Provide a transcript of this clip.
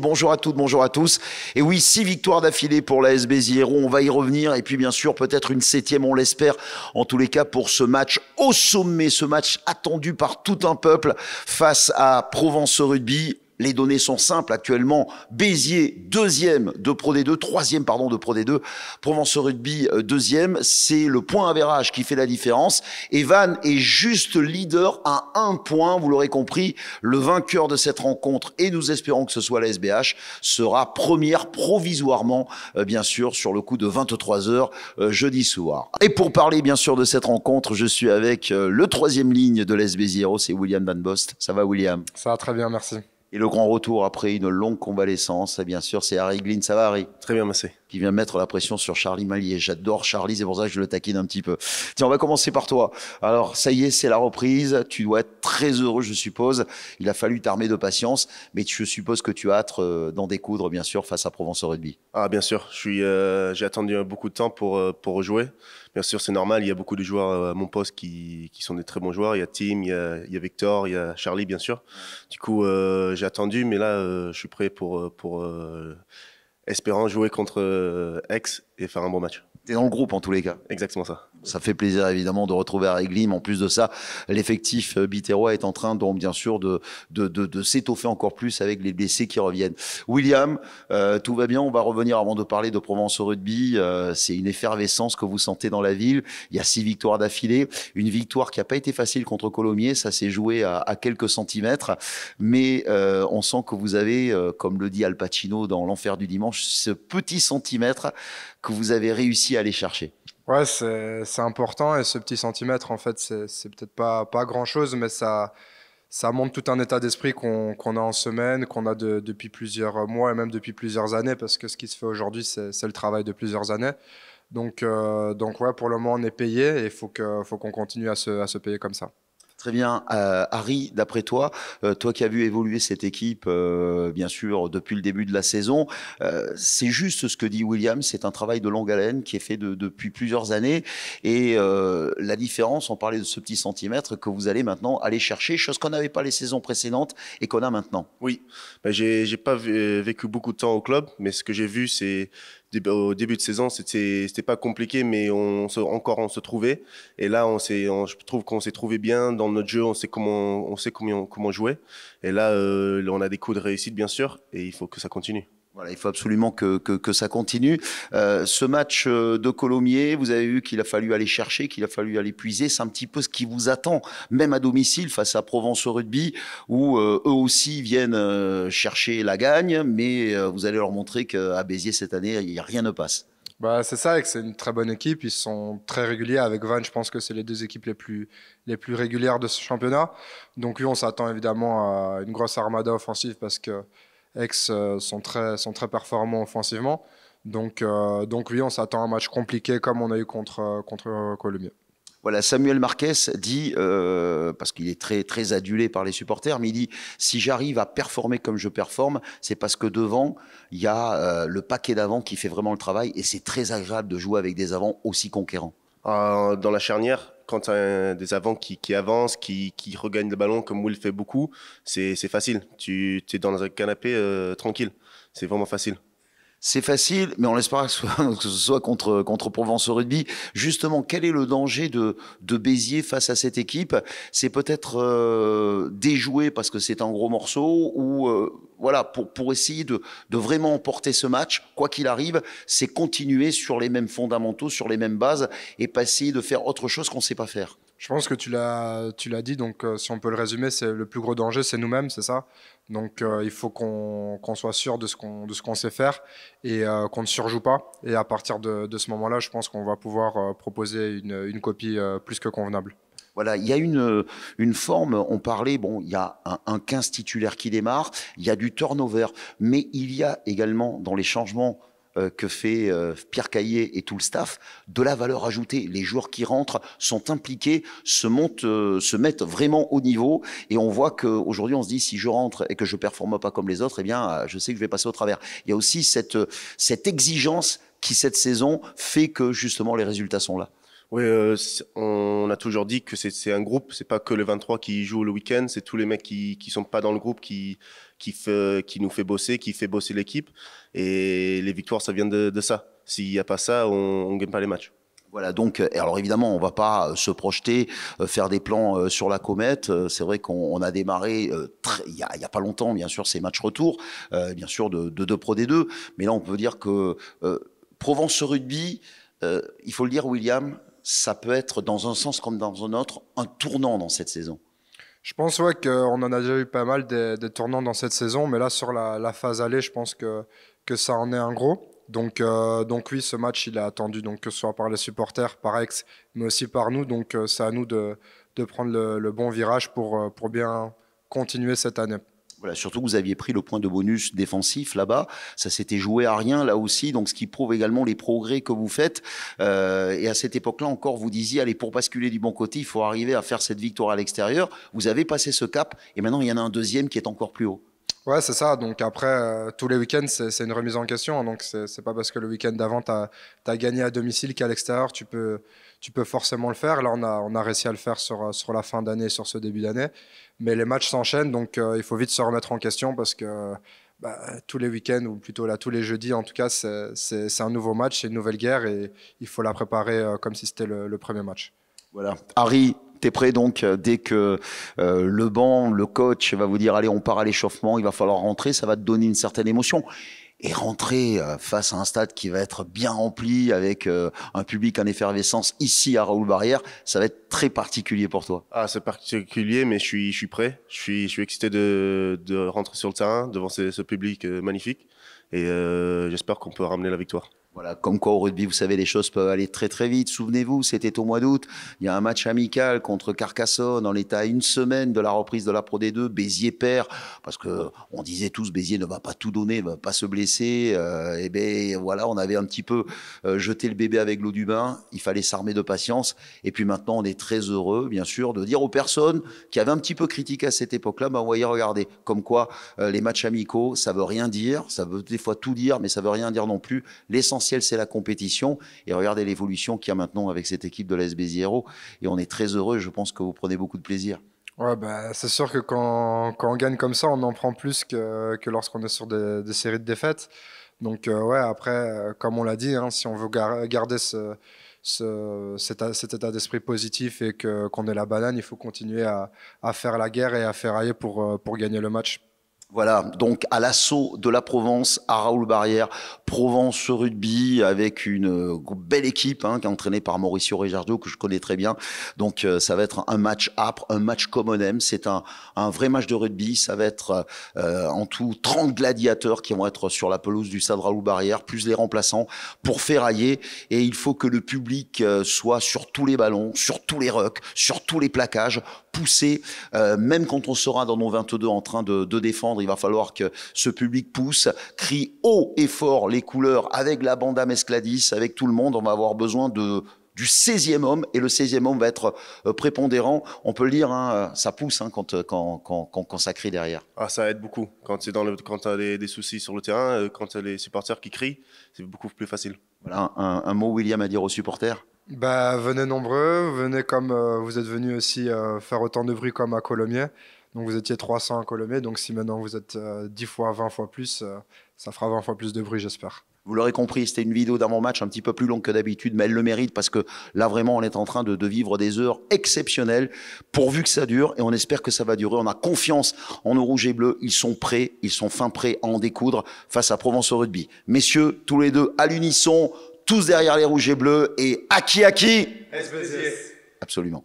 bonjour à toutes, bonjour à tous. Et oui, six victoires d'affilée pour la SBZ Béziers. On va y revenir. Et puis, bien sûr, peut-être une septième, on l'espère. En tous les cas, pour ce match au sommet, ce match attendu par tout un peuple face à Provence Rugby. Les données sont simples actuellement. Béziers, deuxième de Pro D2, troisième, pardon, de Pro D2. Provence Rugby, euh, deuxième. C'est le point avérage qui fait la différence. Et Van est juste leader à un point. Vous l'aurez compris, le vainqueur de cette rencontre, et nous espérons que ce soit la SBH, sera première provisoirement, euh, bien sûr, sur le coup de 23 heures euh, jeudi soir. Et pour parler, bien sûr, de cette rencontre, je suis avec le troisième ligne de l'SB0, c'est William Van Bost. Ça va, William Ça va très bien, merci. Et le grand retour après une longue convalescence, eh bien sûr, c'est Harry Glynn. Ça va, Harry Très bien, merci qui vient mettre la pression sur Charlie Malier. J'adore Charlie, c'est pour ça que je le taquine un petit peu. Tiens, on va commencer par toi. Alors, ça y est, c'est la reprise. Tu dois être très heureux, je suppose. Il a fallu t'armer de patience, mais je suppose que tu as hâte euh, d'en découdre, bien sûr, face à Provence au rugby. Ah, bien sûr. Je suis, euh, j'ai attendu beaucoup de temps pour, euh, pour rejouer. Bien sûr, c'est normal. Il y a beaucoup de joueurs à mon poste qui, qui sont des très bons joueurs. Il y a Tim, il y a, Victor, il y a Charlie, bien sûr. Du coup, j'ai attendu, mais là, je suis prêt pour, pour espérant jouer contre euh, Aix et faire un bon match. T'es dans le groupe en tous les cas. Exactement ça. Ça fait plaisir évidemment de retrouver à En plus de ça, l'effectif euh, bitérois est en train donc bien sûr de, de, s'étoffer encore plus avec les blessés qui reviennent. William, euh, tout va bien. On va revenir avant de parler de Provence au rugby. Euh, c'est une effervescence que vous sentez dans la ville. Il y a six victoires d'affilée, une victoire qui n'a pas été facile contre Colomiers. Ça s'est joué à, quelques centimètres, mais on sent que vous avez, comme le dit Al Pacino dans L'enfer du dimanche, ce petit centimètre que vous avez réussi à aller chercher. Ouais, c'est important et ce petit centimètre, en fait, c'est peut-être pas, pas grand-chose, mais ça, ça montre tout un état d'esprit qu'on a en semaine, qu'on a depuis plusieurs mois et même depuis plusieurs années, parce que ce qui se fait aujourd'hui, c'est le travail de plusieurs années. Donc, euh, donc ouais, pour le moment, on est payé et il faut qu'on continue à se payer comme ça. Très bien. Euh, Harry, d'après toi, euh, toi qui as vu évoluer cette équipe, euh, bien sûr, depuis le début de la saison, euh, c'est juste ce que dit William, c'est un travail de longue haleine qui est fait de, depuis plusieurs années. Et euh, la différence, on parlait de ce petit centimètre que vous allez maintenant aller chercher, chose qu'on n'avait pas les saisons précédentes et qu'on a maintenant. Oui, ben, j'ai pas vécu beaucoup de temps au club, mais ce que j'ai vu, c'est au début de saison, c'était c'était pas compliqué, mais on se, encore on se trouvait. Et là, on s'est, je trouve qu'on s'est trouvé bien dans notre jeu. On sait comment on sait comment comment jouer. Et là, euh, on a des coups de réussite bien sûr, et il faut que ça continue. Voilà, il faut absolument que, que, ça continue. Euh, ce match euh, de Colomiers, vous avez vu qu'il a fallu aller chercher, qu'il a fallu aller puiser. C'est un petit peu ce qui vous attend, même à domicile, face à Provence au rugby, où euh, eux aussi viennent chercher la gagne, mais vous allez leur montrer qu'à Béziers cette année, rien ne passe. Bah, c'est ça, et que c'est une très bonne équipe. Ils sont très réguliers. Avec Vannes, je pense que c'est les deux équipes les plus, les plus régulières de ce championnat. Donc, lui, on s'attend évidemment à une grosse armada offensive parce que Aix euh, sont très, sont très performants offensivement. Donc, euh, donc oui, on s'attend à un match compliqué comme on a eu contre, euh, contre Voilà, Samuel Marquez dit, parce qu'il est très, très adulé par les supporters, mais il dit si j'arrive à performer comme je performe, c'est parce que devant, il y a le paquet d'avants qui fait vraiment le travail et c'est très agréable de jouer avec des avants aussi conquérants. dans la charnière, quand tu as des avants qui, avancent, qui, regagnent le ballon, comme Will fait beaucoup, c'est facile. Tu es dans un canapé euh, tranquille. C'est vraiment facile c'est facile, mais on l'espère que ce soit contre, contre Provence au rugby. Justement, quel est le danger de, de Béziers face à cette équipe C'est peut-être euh, déjouer parce que c'est un gros morceau ou euh, voilà pour, pour essayer de, de vraiment emporter ce match, quoi qu'il arrive, c'est continuer sur les mêmes fondamentaux, sur les mêmes bases et pas essayer de faire autre chose qu'on ne sait pas faire. Je pense que tu l'as, tu l'as dit, donc euh, si on peut le résumer, c'est le plus gros danger, c'est nous-mêmes, c'est ça. Donc euh, il faut qu'on, soit sûr de ce qu'on, de ce qu'on sait faire et euh, qu'on ne surjoue pas. Et à partir de, ce moment-là, je pense qu'on va pouvoir proposer une, copie plus que convenable. Voilà, il y a une, une forme, on parlait, bon, il y a un, un 15 titulaire qui démarre, il y a du turnover, mais il y a également dans les changements euh, que fait euh, Pierre Caillé et tout le staff, de la valeur ajoutée. Les joueurs qui rentrent sont impliqués, se montent, euh, se mettent vraiment au niveau, et on voit qu'aujourd'hui on se dit si je rentre et que je ne performe pas comme les autres, eh bien je sais que je vais passer au travers. Il y a aussi cette exigence qui cette saison fait que justement les résultats sont là. Oui, euh, on a toujours dit que c'est un groupe, c'est pas que le 23 qui joue le week-end, c'est tous les mecs qui sont pas dans le groupe euh, qui nous fait bosser, qui fait bosser l'équipe. Et les victoires, ça vient de, ça. S'il n'y a pas ça, on ne gagne pas les matchs. Voilà, donc, euh, alors évidemment, on va pas se projeter, faire des plans sur la comète. c'est vrai qu'on a démarré il y a, pas longtemps, bien sûr, ces matchs retour, bien sûr, de, de, de Pro des 2 Mais là, on peut dire que Provence Rugby, il faut le dire, William, ça peut être dans un sens comme dans un autre un tournant dans cette saison. Je pense ouais, qu'on en a déjà eu pas mal des, tournants dans cette saison, mais là sur la, phase aller, je pense que, que ça en est un gros. Donc, euh, donc oui, ce match, il est attendu, donc, que ce soit par les supporters, par ex, mais aussi par nous. Donc euh, c'est à nous de, de prendre le, le, bon virage pour, euh, pour bien continuer cette année. Voilà, surtout vous aviez pris le point de bonus défensif là-bas, ça s'était joué à rien là aussi, donc ce qui prouve également les progrès que vous faites. Euh, et à cette époque-là encore, vous disiez, allez, pour basculer du bon côté, il faut arriver à faire cette victoire à l'extérieur. Vous avez passé ce cap, et maintenant il y en a un deuxième qui est encore plus haut. Ouais, c'est ça. Donc après, euh, tous les week-ends, c'est une remise en question. Hein. Donc c'est pas parce que le week-end d'avant, tu as, gagné à domicile qu'à l'extérieur, tu peux, tu peux forcément le faire. Là, on a, on a réussi à le faire sur, la fin d'année, sur ce début d'année. Mais les matchs s'enchaînent, donc euh, il faut vite se remettre en question parce que bah, tous les week-ends, ou plutôt là, tous les jeudis, en tout cas, c'est un nouveau match, c'est une nouvelle guerre et il faut la préparer euh, comme si c'était le, le premier match. Voilà. Harry, t'es prêt donc euh, dès que euh, le banc, le coach va vous dire allez on part à l'échauffement, il va falloir rentrer, ça va te donner une certaine émotion et rentrer euh, face à un stade qui va être bien rempli avec un public en effervescence ici à Raoul Barrière, ça va être très particulier pour toi. Ah, c'est particulier, mais je suis, je suis prêt. Je suis, je suis excité de, rentrer sur le terrain devant ce, public magnifique et j'espère qu'on peut ramener la victoire. Voilà, comme quoi au rugby, vous savez, les choses peuvent aller très très vite. Souvenez-vous, c'était au mois d'août, il y a un match amical contre Carcassonne, en l'état une semaine de la reprise de la Pro D2, Béziers perd, parce que on disait tous, Béziers ne va pas tout donner, ne va pas se blesser. et euh, eh ben voilà, on avait un petit peu euh, jeté le bébé avec l'eau du bain, il fallait s'armer de patience. Et puis maintenant, on est très heureux, bien sûr, de dire aux personnes qui avaient un petit peu critiqué à cette époque-là, ben voyez, regardez, comme quoi euh, les matchs amicaux, ça veut rien dire, ça veut des fois tout dire, mais ça veut rien dire non plus. L'essentiel l'essentiel, c'est la compétition. Et regardez l'évolution qu'il y a maintenant avec cette équipe de l'ASB Zero. Et on est très heureux. Je pense que vous prenez beaucoup de plaisir. Ouais, bah, c'est sûr que quand, quand, on gagne comme ça, on en prend plus que, que lorsqu'on est sur des, séries de défaites. Donc, euh, ouais, après, euh, comme on l'a dit, hein, si on veut garder ce, ce, cet, état d'esprit positif et qu'on est la banane, il faut continuer à, à, faire la guerre et à ferrailler pour, euh, pour gagner le match. Voilà, donc à l'assaut de la Provence, à Raoul Barrière, Provence Rugby avec une euh, belle équipe hein, qui est entraînée par Mauricio Regardo que je connais très bien. Donc euh, ça va être un match âpre, un match comme aime. C'est un, vrai match de rugby. Ça va être euh, en tout 30 gladiateurs qui vont être sur la pelouse du Sadraou Barrière, plus les remplaçants pour ferrailler. Et il faut que le public soit sur tous les ballons, sur tous les rucks, sur tous les plaquages, poussé. même quand on sera dans nos 22 en train de, de défendre, il va falloir que ce public pousse, crie haut et fort les couleurs, avec la bande à Mescladis, avec tout le monde, on va avoir besoin de du 16e homme, et le 16e homme va être euh, prépondérant. On peut le lire, hein, ça pousse hein, euh, quand, quand, quand, ça crie derrière. Ah, ça aide beaucoup. Quand tu as des, soucis sur le terrain, euh, quand tu as les supporters qui crient, c'est beaucoup plus facile. Voilà, un, mot, William, à dire aux supporters bah, Venez nombreux, venez comme vous êtes venus aussi faire autant de bruit comme à Colomiers. Donc vous étiez 300 à Colomé, donc si maintenant vous êtes 10 euh, fois, 20 fois plus, euh, ça fera 20 fois plus de bruit, j'espère. Vous l'aurez compris, c'était une vidéo d'avant-match un petit peu plus longue que d'habitude, mais elle le mérite parce que là, vraiment, on est en train de, vivre des heures exceptionnelles, pourvu que ça dure, et on espère que ça va durer. On a confiance en nos rouges et bleus. Ils sont prêts, ils sont fin prêts à en découdre face à Provence au rugby. Messieurs, tous les deux, à l'unisson, tous derrière les rouges et bleus, et à qui à qui Absolument.